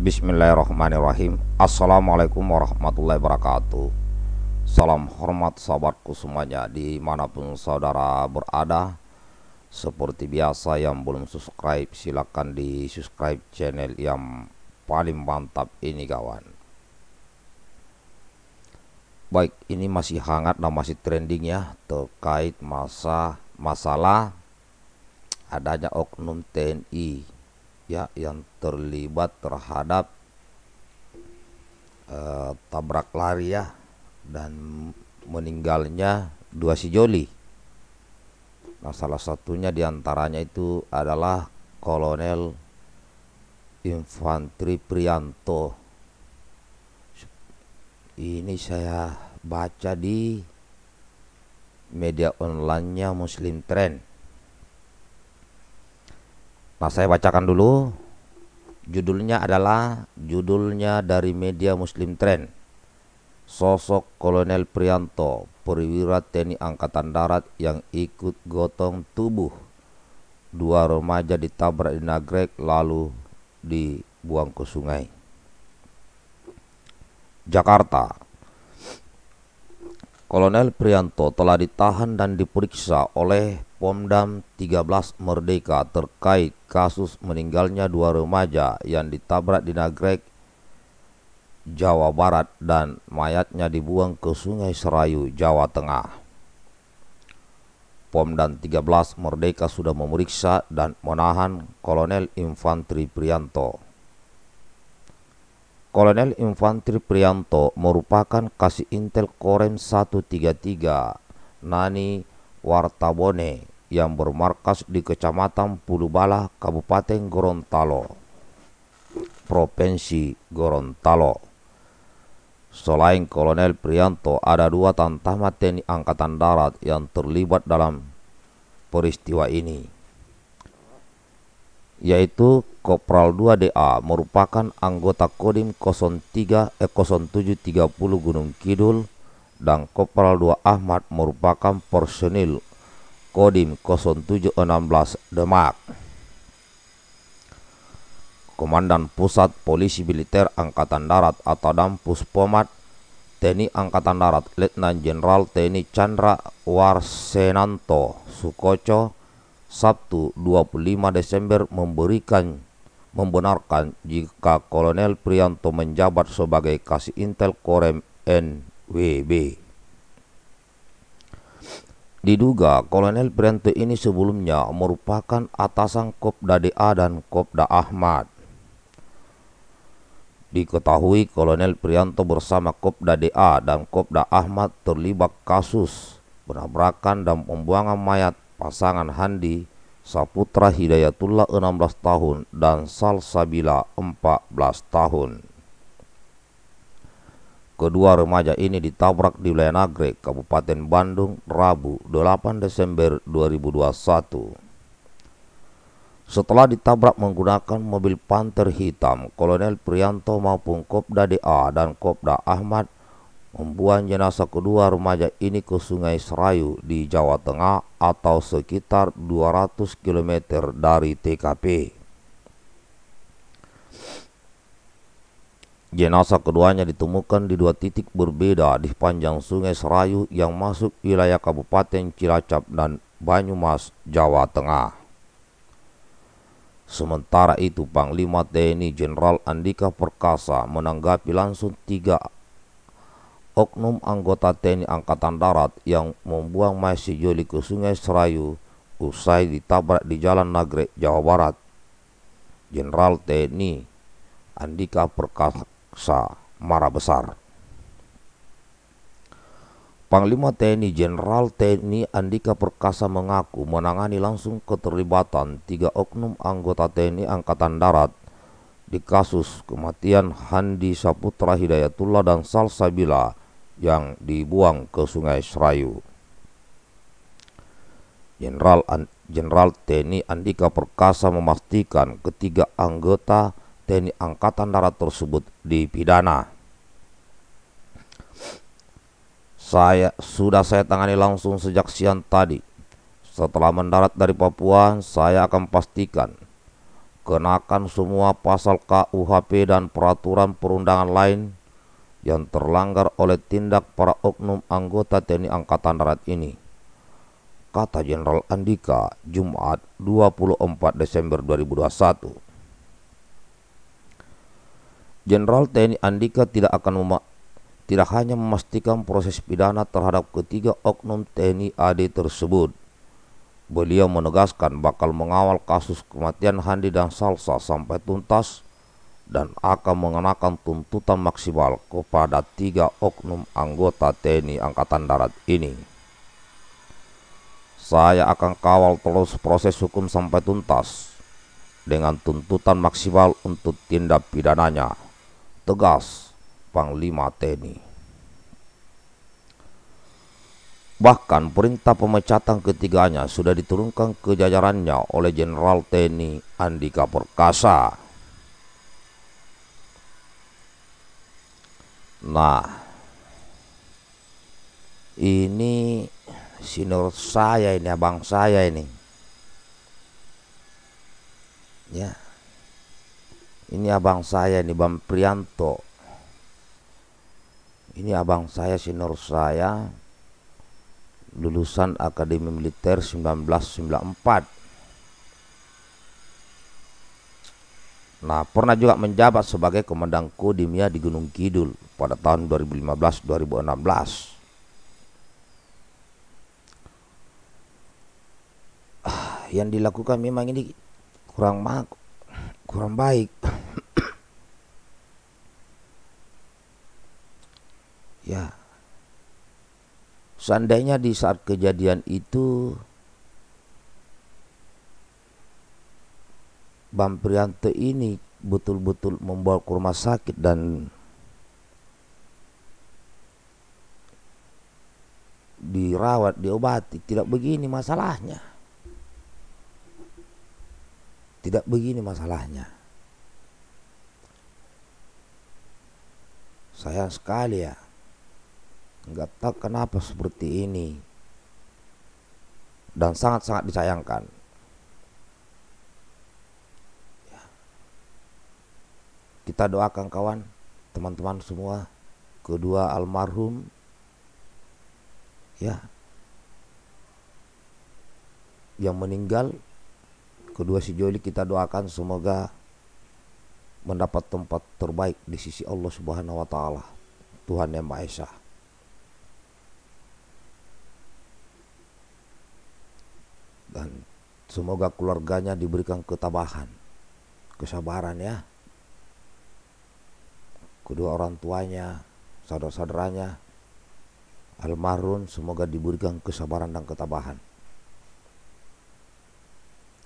Bismillahirrahmanirrahim Assalamualaikum warahmatullahi wabarakatuh Salam hormat sahabatku semuanya Dimanapun saudara berada Seperti biasa yang belum subscribe Silahkan di subscribe channel yang paling mantap ini kawan Baik ini masih hangat dan masih trending ya Terkait masa masalah adanya oknum TNI ya yang terlibat terhadap uh, tabrak lari ya dan meninggalnya dua si Joli. Nah, salah satunya diantaranya itu adalah Kolonel Infantri Prianto. Ini saya baca di media online-nya Muslim Trend. Nah, saya bacakan dulu. Judulnya adalah judulnya dari media Muslim Trend. Sosok Kolonel Prianto, perwira TNI Angkatan Darat yang ikut gotong tubuh. Dua remaja ditabrak di nagrek lalu dibuang ke sungai. Jakarta, Kolonel Prianto telah ditahan dan diperiksa oleh Pomdam 13 Merdeka terkait kasus meninggalnya dua remaja yang ditabrak di Nagrek, Jawa Barat dan mayatnya dibuang ke Sungai Serayu, Jawa Tengah. Pomdam 13 Merdeka sudah memeriksa dan menahan Kolonel Infantri Prianto. Kolonel Infantri Prianto merupakan kasih intel Korem 133 Nani Wartabone yang bermarkas di Kecamatan Pulubala, Kabupaten Gorontalo, Provinsi Gorontalo. Selain Kolonel Prianto, ada dua tantama TNI Angkatan Darat yang terlibat dalam peristiwa ini, yaitu Kopral 2DA merupakan anggota Kodim 03 eh, 0730 Gunung Kidul dan Kopral 2 Ahmad merupakan personil Kodim 0716 Demak. Komandan Pusat Polisi Militer Angkatan Darat atau Dampus Pomat TNI Angkatan Darat Letnan Jenderal TNI Chandra Warsenanto Sukoco Sabtu 25 Desember memberikan membenarkan jika Kolonel Prianto menjabat sebagai Kasih Intel Korem NWB. Diduga Kolonel Prianto ini sebelumnya merupakan atasan Kopda DA dan Kopda Ahmad. Diketahui Kolonel Prianto bersama Kopda DA dan Kopda Ahmad terlibat kasus penabrakan dan pembuangan mayat pasangan Handi Saputra Hidayatullah 16 tahun dan Salsabila 14 tahun. Kedua remaja ini ditabrak di wilayah Nagrek, Kabupaten Bandung, Rabu 8 Desember 2021. Setelah ditabrak menggunakan mobil Panther hitam, Kolonel Prianto maupun Kopda DA dan Kopda Ahmad membuang jenazah kedua remaja ini ke Sungai Serayu di Jawa Tengah atau sekitar 200 km dari TKP. Jenasa keduanya ditemukan di dua titik berbeda di sepanjang sungai Serayu yang masuk wilayah Kabupaten Cilacap dan Banyumas, Jawa Tengah. Sementara itu Panglima TNI Jenderal Andika Perkasa menanggapi langsung tiga oknum anggota TNI Angkatan Darat yang membuang Maisi Joli ke Sungai Serayu usai ditabrak di Jalan Nagrek, Jawa Barat. Jenderal TNI Andika Perkasa Raksa Mara Besar. Panglima TNI Jenderal TNI Andika Perkasa mengaku menangani langsung keterlibatan tiga oknum anggota TNI Angkatan Darat di kasus kematian Handi Saputra Hidayatullah dan Salsabila yang dibuang ke Sungai Serayu. Jenderal Jenderal TNI Andika Perkasa memastikan ketiga anggota TNI Angkatan Darat tersebut dipidana. Saya sudah saya tangani langsung sejak siang tadi. Setelah mendarat dari Papua, saya akan pastikan kenakan semua pasal KUHP dan peraturan perundangan lain yang terlanggar oleh tindak para oknum anggota TNI Angkatan Darat ini. Kata Jenderal Andika, Jumat 24 Desember 2021. Jenderal TNI Andika tidak akan mema tidak hanya memastikan proses pidana terhadap ketiga oknum TNI AD tersebut. Beliau menegaskan bakal mengawal kasus kematian Handi dan Salsa sampai tuntas dan akan mengenakan tuntutan maksimal kepada tiga oknum anggota TNI Angkatan Darat ini. Saya akan kawal terus proses hukum sampai tuntas dengan tuntutan maksimal untuk tindak pidananya tegas Panglima TNI. Bahkan perintah pemecatan ketiganya sudah diturunkan ke jajarannya oleh Jenderal TNI Andika Perkasa. Nah, ini sinur saya ini abang saya ini. Ya ini abang saya ini Bang Prianto ini abang saya senior saya lulusan Akademi Militer 1994 nah pernah juga menjabat sebagai komandan Kodimia di Gunung Kidul pada tahun 2015-2016 ah, yang dilakukan memang ini kurang mak kurang baik Ya. Seandainya di saat kejadian itu Bang Prianto ini betul-betul membawa ke rumah sakit dan dirawat, diobati. Tidak begini masalahnya. Tidak begini masalahnya. Sayang sekali ya nggak tahu kenapa seperti ini dan sangat-sangat disayangkan ya. kita doakan kawan teman-teman semua kedua almarhum ya yang meninggal kedua si Joli kita doakan semoga mendapat tempat terbaik di sisi Allah Subhanahu wa taala Tuhan Yang Maha Esa Semoga keluarganya diberikan ketabahan, kesabaran ya. Kedua orang tuanya, saudara-saudaranya, almarhum semoga diberikan kesabaran dan ketabahan.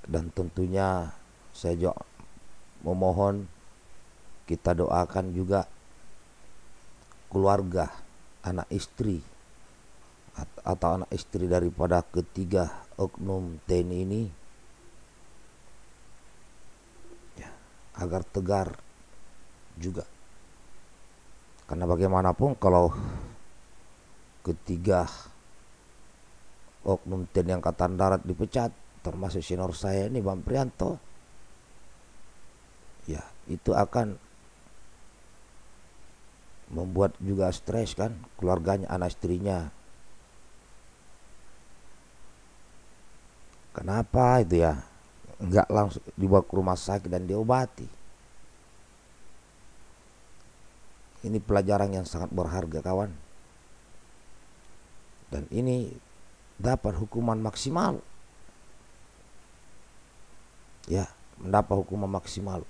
Dan tentunya saya juga memohon kita doakan juga keluarga, anak istri atau anak istri daripada ketiga oknum TNI ini ya, agar tegar juga karena bagaimanapun kalau ketiga oknum TNI Angkatan Darat dipecat termasuk senior saya ini Bang Prianto ya itu akan membuat juga stres kan keluarganya anak istrinya Kenapa itu ya? Enggak langsung dibawa ke rumah sakit dan diobati. Ini pelajaran yang sangat berharga kawan. Dan ini dapat hukuman maksimal. Ya, mendapat hukuman maksimal.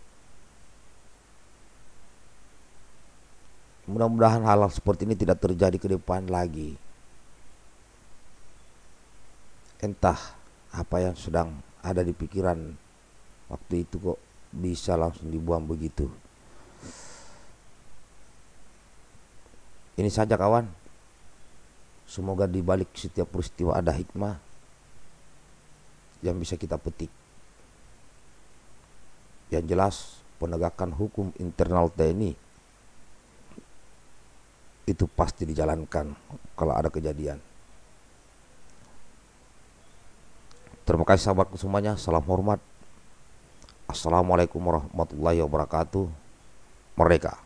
Mudah-mudahan hal-hal seperti ini tidak terjadi ke depan lagi. Entah apa yang sedang ada di pikiran waktu itu kok bisa langsung dibuang begitu. Ini saja kawan. Semoga di balik setiap peristiwa ada hikmah yang bisa kita petik. Yang jelas penegakan hukum internal TNI itu pasti dijalankan kalau ada kejadian. Terima kasih sahabatku semuanya. Salam hormat. Assalamualaikum warahmatullahi wabarakatuh. Mereka.